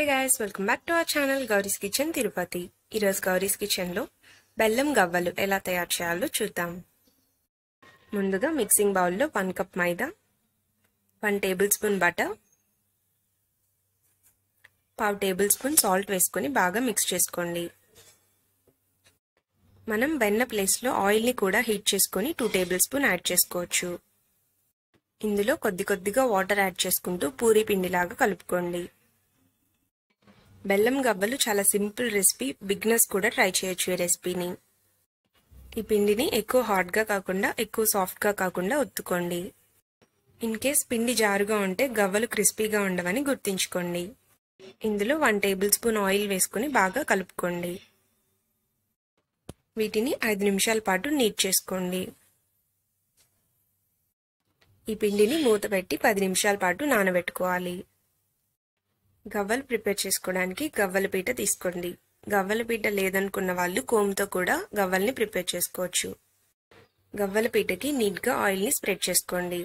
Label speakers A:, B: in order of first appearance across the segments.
A: hey guys welcome back to our channel Gowri's kitchen Tirupati ఈరోజు గౌరీస్ కిచెన్లో బెల్లం గవ్వలు ఎలా తయారు చేయాలో చూద్దాం ముందుగా మిక్సింగ్ బౌల్లో one cup maida one tablespoon butter పావు టేబుల్ స్పూన్ సాల్ట్ వేసుకొని బాగా మిక్స్ చేసుకోండి మనం వెన్న ప్లేస్లో ఆయిల్ని కూడా హీట్ చేసుకొని టూ టేబుల్ స్పూన్ యాడ్ చేసుకోవచ్చు ఇందులో కొద్ది కొద్దిగా వాటర్ యాడ్ చేసుకుంటూ పూరి పిండిలాగా కలుపుకోండి బెల్లం గవ్వలు చాలా సింపుల్ రెసిపీ బిగ్నెస్ కూడా ట్రై చేయొచ్చు ఈ రెసిపీని ఈ పిండిని ఎక్కువ హాట్గా కాకుండా ఎక్కువ సాఫ్ట్గా కాకుండా ఒత్తుకోండి ఇన్ కేస్ పిండి జారుగా ఉంటే గవ్వలు క్రిస్పీగా ఉండవని గుర్తుంచుకోండి ఇందులో వన్ టేబుల్ స్పూన్ ఆయిల్ వేసుకుని బాగా కలుపుకోండి వీటిని ఐదు నిమిషాల పాటు నీట్ చేసుకోండి ఈ పిండిని మూత పెట్టి పది నిమిషాల పాటు నానబెట్టుకోవాలి గవ్వలు ప్రిపేర్ చేసుకోవడానికి గవ్వల పీట తీసుకోండి గవ్వల పీట లేదనుకున్న వాళ్ళు కోమ్తో కూడా గవ్వల్ని ప్రిపేర్ చేసుకోవచ్చు గవ్వల పీటకి నీట్గా ఆయిల్ని స్ప్రెడ్ చేసుకోండి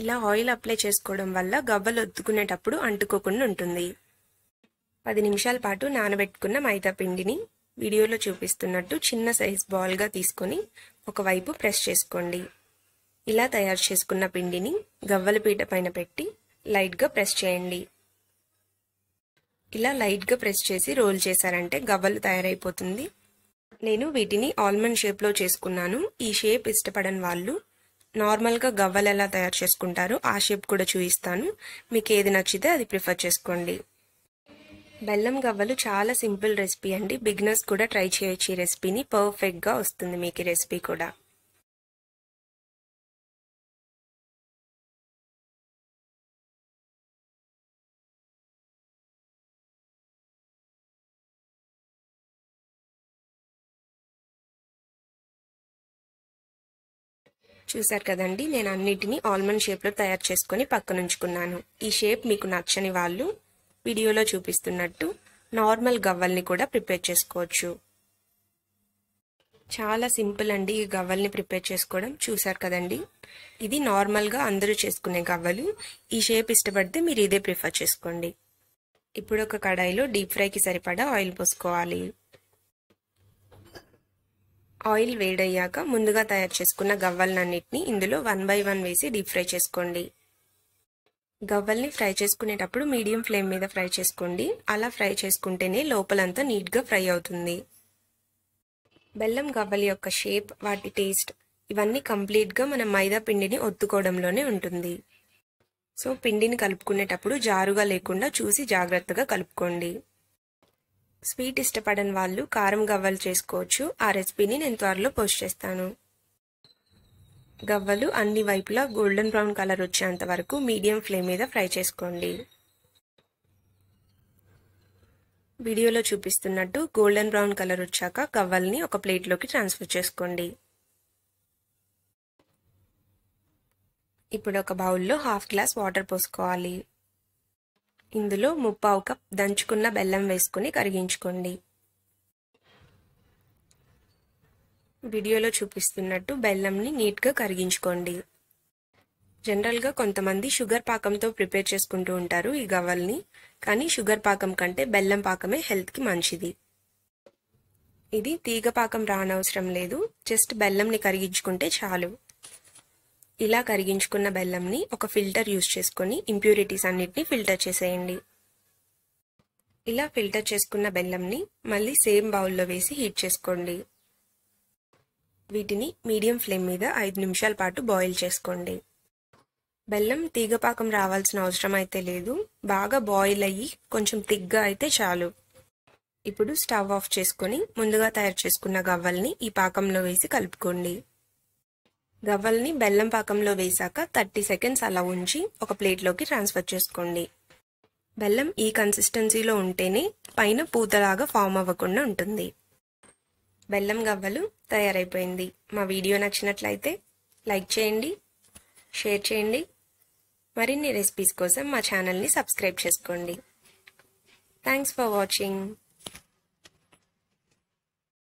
A: ఇలా ఆయిల్ అప్లై చేసుకోవడం వల్ల గవ్వలు ఒత్తుకునేటప్పుడు అంటుకోకుండా ఉంటుంది పది నిమిషాల పాటు నానబెట్టుకున్న మైదా పిండిని వీడియోలో చూపిస్తున్నట్టు చిన్న సైజ్ బాల్గా తీసుకొని ఒకవైపు ప్రెస్ చేసుకోండి ఇలా తయారు చేసుకున్న పిండిని గవ్వల పీట పైన పెట్టి లైట్గా ప్రెస్ చేయండి ఇలా లైట్గా ప్రెస్ చేసి రోల్ చేశారంటే గవ్వలు తయారైపోతుంది నేను వీటిని ఆల్మండ్ షేప్లో చేసుకున్నాను ఈ షేప్ ఇష్టపడని వాళ్ళు నార్మల్గా గవ్వలు ఎలా తయారు చేసుకుంటారో ఆ షేప్ కూడా చూపిస్తాను మీకు ఏది నచ్చితే అది ప్రిఫర్ చేసుకోండి బెల్లం గవ్వలు చాలా సింపుల్ రెసిపీ అండి బిగినర్స్ కూడా ట్రై చేయొచ్చు ఈ రెసిపీని పర్ఫెక్ట్గా వస్తుంది మీకు ఈ రెసిపీ కూడా చూసారు కదండి నేను అన్నిటినీ ఆల్మండ్ షేప్లో తయారు చేసుకొని ఉంచుకున్నాను ఈ షేప్ మీకు నచ్చని వాళ్ళు వీడియోలో చూపిస్తున్నట్టు నార్మల్ గవ్వల్ని కూడా ప్రిపేర్ చేసుకోవచ్చు చాలా సింపుల్ అండి ఈ గవ్వల్ని ప్రిపేర్ చేసుకోవడం చూసారు కదండి ఇది నార్మల్గా అందరూ చేసుకునే గవ్వలు ఈ షేప్ ఇష్టపడితే మీరు ఇదే ప్రిఫర్ చేసుకోండి ఇప్పుడు ఒక కడాయిలో డీప్ ఫ్రైకి సరిపడా ఆయిల్ పోసుకోవాలి ఆయిల్ వేడయ్యాక ముందుగా తయారు చేసుకున్న గవ్వలన్నింటినీ ఇందులో వన్ బై వన్ వేసి డీప్ ఫ్రై చేసుకోండి గవ్వల్ని ఫ్రై చేసుకునేటప్పుడు మీడియం ఫ్లేమ్ మీద ఫ్రై చేసుకోండి అలా ఫ్రై చేసుకుంటేనే లోపలంతా నీట్గా ఫ్రై అవుతుంది బెల్లం గవ్వల యొక్క షేప్ వాటి టేస్ట్ ఇవన్నీ కంప్లీట్గా మన మైదా పిండిని ఒత్తుకోవడంలోనే ఉంటుంది సో పిండిని కలుపుకునేటప్పుడు జారుగా లేకుండా చూసి జాగ్రత్తగా కలుపుకోండి స్వీట్ ఇష్టపడని వాళ్ళు కారం గవ్వలు చేసుకోవచ్చు ఆ రెసిపీని నేను త్వరలో పోస్ట్ చేస్తాను గవ్వలు అన్ని వైపులా గోల్డెన్ బ్రౌన్ కలర్ వచ్చేంత వరకు మీడియం ఫ్లేమ్ మీద ఫ్రై చేసుకోండి వీడియోలో చూపిస్తున్నట్టు గోల్డెన్ బ్రౌన్ కలర్ వచ్చాక గవ్వల్ని ఒక ప్లేట్లోకి ట్రాన్స్ఫర్ చేసుకోండి ఇప్పుడు ఒక బౌల్లో హాఫ్ గ్లాస్ వాటర్ పోసుకోవాలి ఇందులో ముప్పావు కప్ దంచుకున్న బెల్లం వేసుకుని కరిగించుకోండి వీడియోలో చూపిస్తున్నట్టు బెల్లంని నీట్గా కరిగించుకోండి జనరల్గా కొంతమంది షుగర్ పాకంతో ప్రిపేర్ చేసుకుంటూ ఉంటారు ఈ గవ్వల్ని కానీ షుగర్ పాకం కంటే బెల్లం పాకమే హెల్త్కి మంచిది ఇది తీగ పాకం రానవసరం లేదు జస్ట్ బెల్లంని కరిగించుకుంటే చాలు ఇలా కరిగించుకున్న బెల్లంని ఒక ఫిల్టర్ యూస్ చేసుకొని ఇంప్యూరిటీస్ అన్నిటిని ఫిల్టర్ చేసేయండి ఇలా ఫిల్టర్ చేసుకున్న బెల్లంని మళ్ళీ సేమ్ బౌల్లో వేసి హీట్ చేసుకోండి వీటిని మీడియం ఫ్లేమ్ మీద ఐదు నిమిషాల పాటు బాయిల్ చేసుకోండి బెల్లం తీగపాకం రావాల్సిన అవసరం అయితే లేదు బాగా బాయిల్ అయ్యి కొంచెం తిగ్గా అయితే చాలు ఇప్పుడు స్టవ్ ఆఫ్ చేసుకొని ముందుగా తయారు చేసుకున్న గవ్వల్ని ఈ పాకంలో వేసి కలుపుకోండి గవ్వల్ని బెల్లం పాకంలో వేశాక థర్టీ సెకండ్స్ అలా ఉంచి ఒక ప్లేట్లోకి ట్రాన్స్ఫర్ చేసుకోండి బెల్లం ఈ కన్సిస్టెన్సీలో ఉంటేనే పైన పూతలాగా ఫామ్ అవ్వకుండా ఉంటుంది బెల్లం గవ్వలు తయారైపోయింది మా వీడియో నచ్చినట్లయితే లైక్ చేయండి షేర్ చేయండి మరిన్ని రెసిపీస్ కోసం మా ఛానల్ని సబ్స్క్రైబ్ చేసుకోండి థ్యాంక్స్ ఫర్ వాచింగ్